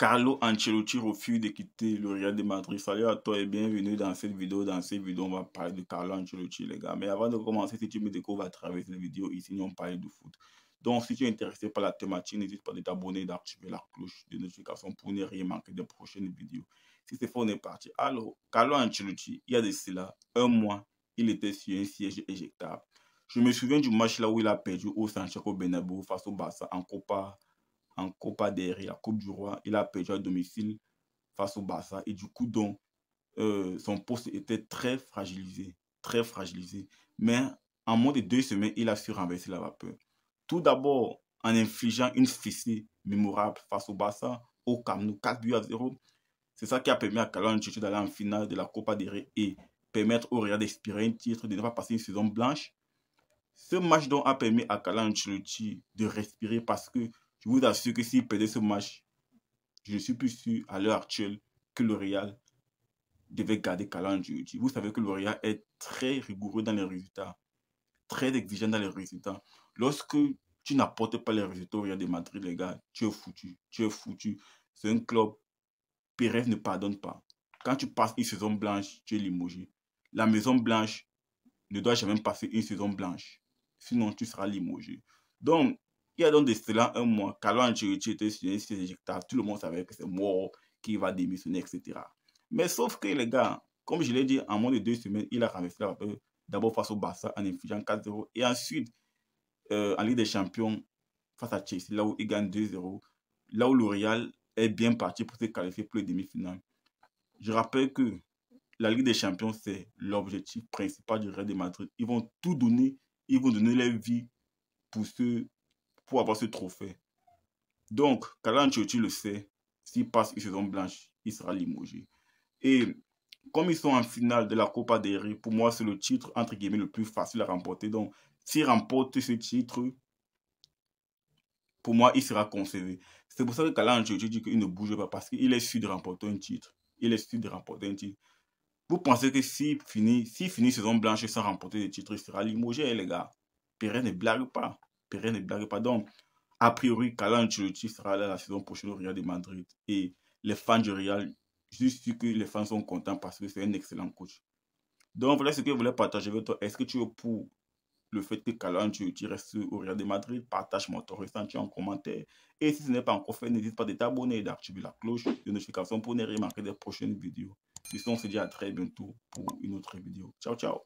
Carlo Ancelotti refuse de quitter le Real de Madrid. Salut à toi et bienvenue dans cette vidéo. Dans cette vidéo, on va parler de Carlo Ancelotti, les gars. Mais avant de commencer, si tu me découvres à travers cette vidéo, ici, on parle de foot. Donc, si tu es intéressé par la thématique, n'hésite pas à t'abonner et d'activer la cloche de notification pour ne rien manquer des prochaines vidéos. Si c'est faux, on est parti. Alors, Carlo Ancelotti, il y a de cela un mois, il était sur un siège éjectable. Je me souviens du match là où il a perdu au Sancheco Benabou face au Barça en Copa en Copa del la Coupe du Roi. Il a perdu à domicile face au Barça. Et du coup, donc, euh, son poste était très fragilisé. Très fragilisé. Mais en moins de deux semaines, il a su renverser la vapeur. Tout d'abord, en infligeant une fessée mémorable face au Barça, au Camp 4 buts à 0. C'est ça qui a permis à Carlo d'aller en finale de la Copa del et permettre au Real d'expirer un titre, de ne pas passer une saison blanche. Ce match donc a permis à calan de respirer parce que je vous assure que s'il perdait ce match, je ne suis plus sûr à l'heure actuelle que le Real devait garder aujourd'hui. Vous savez que le Real est très rigoureux dans les résultats, très exigeant dans les résultats. Lorsque tu n'apportes pas les résultats au Real de Madrid, les gars, tu es foutu, tu es foutu. C'est un club, Pérez ne pardonne pas. Quand tu passes une saison blanche, tu es limogé. La Maison Blanche ne doit jamais passer une saison blanche. Sinon, tu seras limogé. Donc, il y a donc de cela un mois, Carlo Ancelotti était sur un siège tout le monde savait que c'est mort, qu'il va démissionner, etc. Mais sauf que les gars, comme je l'ai dit, en moins de deux semaines, il a renversé la d'abord face au Barça en infligeant 4-0 et ensuite euh, en Ligue des Champions face à Chelsea, là où il gagne 2-0, là où L'Oréal est bien parti pour se qualifier pour les demi-finales. Je rappelle que la Ligue des Champions, c'est l'objectif principal du Real de Madrid. Ils vont tout donner, ils vont donner leur vie pour ce pour avoir ce trophée. Donc, Kalanchochi le sait. S'il passe une saison blanche, il sera limogé. Et comme ils sont en finale de la Copa des pour moi, c'est le titre, entre guillemets, le plus facile à remporter. Donc, s'il remporte ce titre, pour moi, il sera conservé. C'est pour ça que Kalan dit qu'il ne bouge pas, parce qu'il est sûr de remporter un titre. Il est sûr de remporter un titre. Vous pensez que s'il finit, s'il finit saison blanche et sans remporter de titre, il sera limogé, hein, les gars. Pérez ne blague pas ne blague pas. Donc, a priori, Calan tu sera là la saison prochaine au Real de Madrid. Et les fans du Real, je suis que les fans sont contents parce que c'est un excellent coach. Donc, voilà ce que je voulais partager avec toi. Est-ce que tu es pour le fait que tu Ancelotti reste au Real de Madrid Partage moi ton ressenti en commentaire. Et si ce n'est pas encore fait, n'hésite pas à t'abonner et d'activer la cloche de notification pour ne rien manquer des prochaines vidéos. Sinon, on se dit à très bientôt pour une autre vidéo. Ciao, ciao